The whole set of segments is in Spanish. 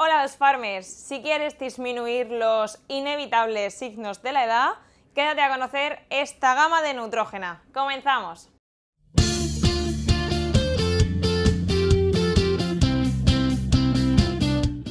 Hola los farmers, si quieres disminuir los inevitables signos de la edad, quédate a conocer esta gama de Neutrógena. ¡Comenzamos!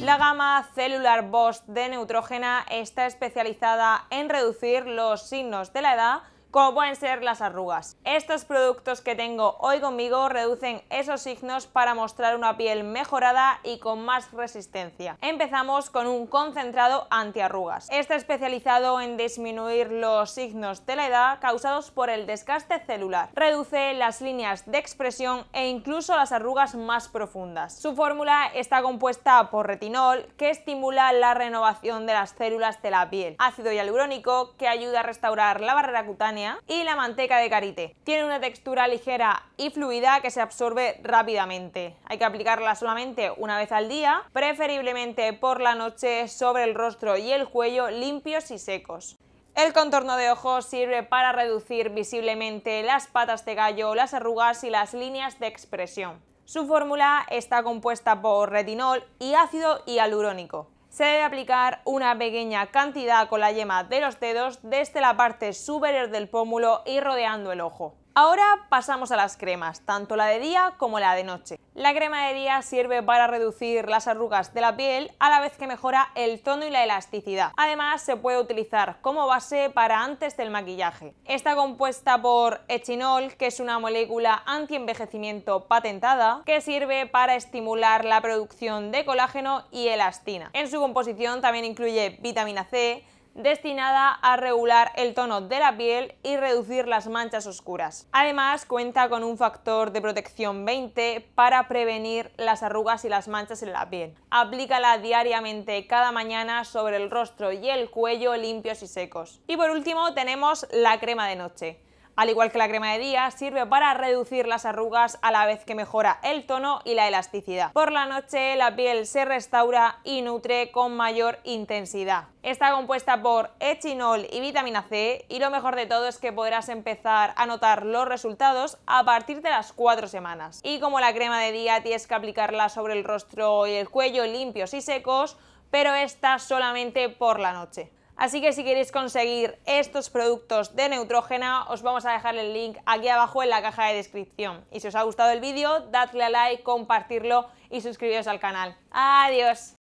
La gama Cellular Boss de Neutrógena está especializada en reducir los signos de la edad como pueden ser las arrugas. Estos productos que tengo hoy conmigo reducen esos signos para mostrar una piel mejorada y con más resistencia. Empezamos con un concentrado antiarrugas. Está especializado en disminuir los signos de la edad causados por el desgaste celular. Reduce las líneas de expresión e incluso las arrugas más profundas. Su fórmula está compuesta por retinol que estimula la renovación de las células de la piel, ácido hialurónico que ayuda a restaurar la barrera cutánea y la manteca de karité. Tiene una textura ligera y fluida que se absorbe rápidamente. Hay que aplicarla solamente una vez al día, preferiblemente por la noche sobre el rostro y el cuello limpios y secos. El contorno de ojos sirve para reducir visiblemente las patas de gallo, las arrugas y las líneas de expresión. Su fórmula está compuesta por retinol y ácido hialurónico. Se debe aplicar una pequeña cantidad con la yema de los dedos desde la parte superior del pómulo y rodeando el ojo. Ahora pasamos a las cremas, tanto la de día como la de noche. La crema de día sirve para reducir las arrugas de la piel a la vez que mejora el tono y la elasticidad. Además se puede utilizar como base para antes del maquillaje. Está compuesta por etinol, que es una molécula anti-envejecimiento patentada que sirve para estimular la producción de colágeno y elastina. En su composición también incluye vitamina C, destinada a regular el tono de la piel y reducir las manchas oscuras. Además, cuenta con un factor de protección 20 para prevenir las arrugas y las manchas en la piel. Aplícala diariamente cada mañana sobre el rostro y el cuello limpios y secos. Y por último tenemos la crema de noche. Al igual que la crema de día, sirve para reducir las arrugas a la vez que mejora el tono y la elasticidad. Por la noche, la piel se restaura y nutre con mayor intensidad. Está compuesta por etinol y vitamina C y lo mejor de todo es que podrás empezar a notar los resultados a partir de las 4 semanas. Y como la crema de día tienes que aplicarla sobre el rostro y el cuello limpios y secos, pero esta solamente por la noche. Así que si queréis conseguir estos productos de Neutrógena, os vamos a dejar el link aquí abajo en la caja de descripción. Y si os ha gustado el vídeo, dadle a like, compartirlo y suscribiros al canal. ¡Adiós!